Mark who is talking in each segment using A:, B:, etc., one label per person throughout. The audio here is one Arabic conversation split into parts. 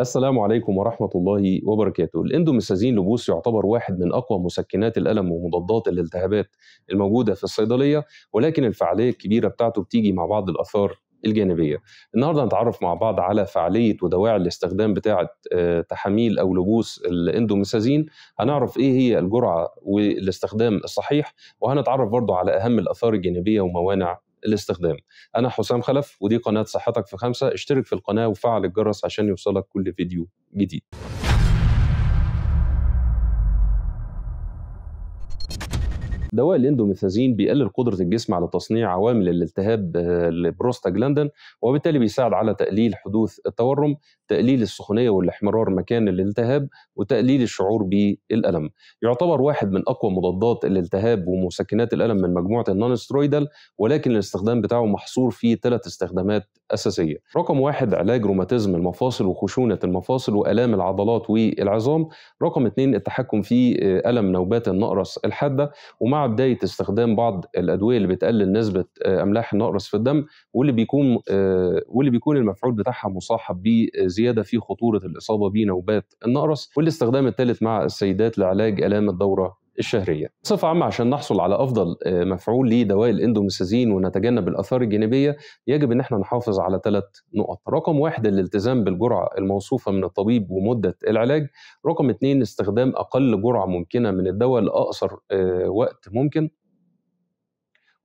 A: السلام عليكم ورحمة الله وبركاته الإندوميسازين لبوس يعتبر واحد من أقوى مسكنات الألم ومضادات الالتهابات الموجودة في الصيدلية ولكن الفعالية الكبيرة بتاعته بتيجي مع بعض الآثار الجانبية النهاردة هنتعرف مع بعض على فعالية ودواعي الاستخدام بتاعة آه، تحاميل أو لبوس الاندوميسازين هنعرف إيه هي الجرعة والاستخدام الصحيح وهنتعرف برضو على أهم الآثار الجانبية وموانع الاستخدام انا حسام خلف ودي قناه صحتك في خمسة اشترك في القناه وفعل الجرس عشان يوصلك كل فيديو جديد دواء الاندوميثازين بيقلل قدرة الجسم على تصنيع عوامل الالتهاب البروستاجلاندين آه، وبالتالي بيساعد على تقليل حدوث التورم تقليل السخونيه والاحمرار مكان الالتهاب وتقليل الشعور بالالم يعتبر واحد من اقوى مضادات الالتهاب ومسكنات الالم من مجموعه النون سترويدال ولكن الاستخدام بتاعه محصور في ثلاث استخدامات اساسيه رقم واحد علاج روماتيزم المفاصل وخشونه المفاصل والام العضلات والعظام رقم اثنين التحكم في آه، الم نوبات النقرس الحاده ومع بدايه استخدام بعض الادويه اللي بتقلل نسبه آه، املاح النقرس في الدم واللي بيكون آه، واللي بيكون المفعول بتاعها مصاحب ب زياده في خطوره الاصابه بنوبات النقرس والاستخدام الثالث مع السيدات لعلاج الام الدوره الشهرية بصفة عامة عشان نحصل على أفضل آه، مفعول لدواء الإندوميسازين ونتجنب الآثار الجانبية يجب إن احنا نحافظ على ثلاث نقط رقم واحد الالتزام بالجرعة الموصوفة من الطبيب ومدة العلاج رقم اثنين استخدام أقل جرعة ممكنة من الدواء لأقصر آه، وقت ممكن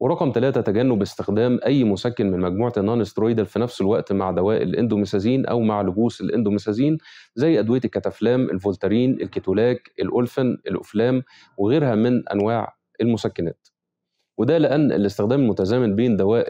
A: ورقم ثلاثة تجنب استخدام أي مسكن من مجموعة النون سترويدال في نفس الوقت مع دواء الاندوميسازين أو مع لبوس الاندوميسازين زي أدوية الكتافلام، الفولتارين، الكيتولاك، الأولفن، الأفلام وغيرها من أنواع المسكنات. وده لأن الاستخدام المتزامن بين دواء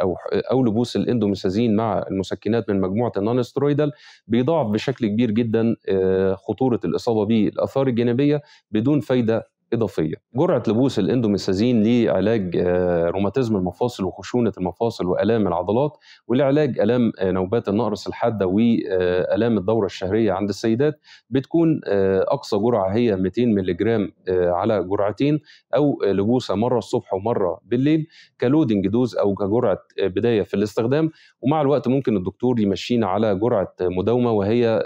A: أو أو لبوس الاندوميسازين مع المسكنات من مجموعة النون سترويدال بيضاعف بشكل كبير جدا آه، خطورة الإصابة بالآثار الجانبية بدون فايدة اضافيه جرعه لبوس الاندوميسازين لعلاج آه، روماتيزم المفاصل وخشونه المفاصل والام العضلات ولعلاج الام آه، نوبات النقرس الحاده والام آه، الدوره الشهريه عند السيدات بتكون اقصى جرعه هي 200 ملغ على جرعتين او لبوسه مره الصبح ومره بالليل كلودنج دوز او كجرعه بدايه في الاستخدام ومع الوقت ممكن الدكتور يمشينا على جرعه مداومه وهي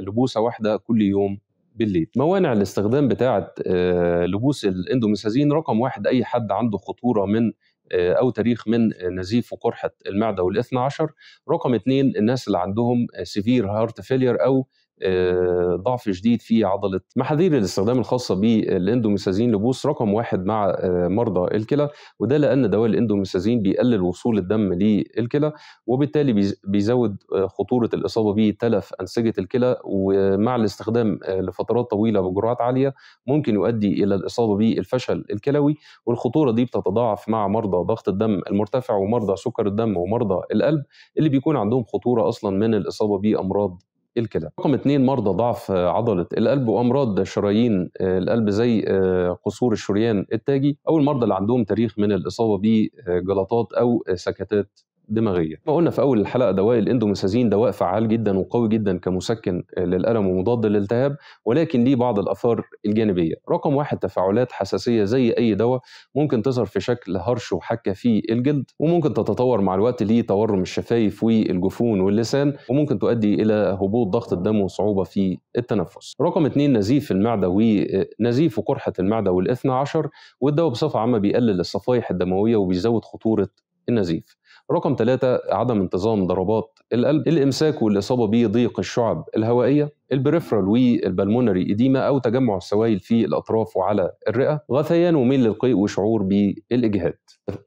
A: لبوسه واحده كل يوم بالليل موانع الاستخدام بتاعه آه، لبوس الاندوميسازين رقم واحد اي حد عنده خطوره من آه، او تاريخ من نزيف وقرحه المعده والاثنى عشر رقم اثنين الناس اللي عندهم سيفير هارت فيلير او آه، ضعف شديد في عضله محاذير الاستخدام الخاصه بالاندوميسازين لبوس رقم واحد مع آه، مرضى الكلى وده لان دواء الاندوميسازين بيقلل وصول الدم للكلى وبالتالي بيزود آه، خطوره الاصابه بتلف انسجه الكلى ومع الاستخدام لفترات طويله بجرعات عاليه ممكن يؤدي الى الاصابه بالفشل الكلوي والخطوره دي بتتضاعف مع مرضى ضغط الدم المرتفع ومرضى سكر الدم ومرضى القلب اللي بيكون عندهم خطوره اصلا من الاصابه بامراض الكلى. رقم اثنين مرضى ضعف عضله القلب وامراض شرايين القلب زي آه، قصور الشريان التاجي او المرضى اللي عندهم تاريخ من الاصابه بجلطات او سكتات دماغيه ما قلنا في اول الحلقه دواء الاندوميسازين دواء فعال جدا وقوي جدا كمسكن للالم ومضاد للالتهاب ولكن ليه بعض الاثار الجانبيه رقم واحد تفاعلات حساسيه زي اي دواء ممكن تظهر في شكل هرش وحكه في الجلد وممكن تتطور مع الوقت لتورم الشفايف والجفون واللسان وممكن تؤدي الى هبوط ضغط الدم وصعوبه في التنفس رقم اثنين نزيف المعده ونزيف وقرحه المعده والاثنى عشر والدواء بصفه عامه بيقلل الصفائح الدمويه وبيزود خطوره النزيف رقم ثلاثة عدم انتظام ضربات القلب الإمساك والإصابة بضيق الشعب الهوائية البريفرال والبلمونري إديمة أو تجمع السوائل في الأطراف وعلى الرئة غثيان وميل للقيء وشعور بالإجهاد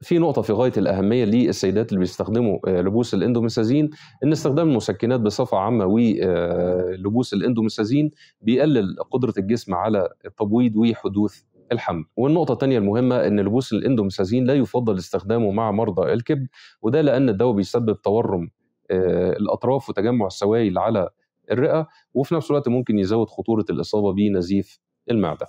A: في نقطة في غاية الأهمية للسيدات اللي بيستخدموا آه، لبوس الإندوميسازين إن استخدام المسكنات بصفة عامة ولبوس آه، الإندوميسازين بيقلل قدرة الجسم على التبويض وحدوث الحمل والنقطة الثانية المهمة أن لبوس الإندومسازين لا يفضل استخدامه مع مرضى الكبد وده لأن الدواء بيسبب تورم آه، الأطراف وتجمع السوائل على الرئة وفي نفس الوقت ممكن يزود خطورة الإصابة بنزيف المعدة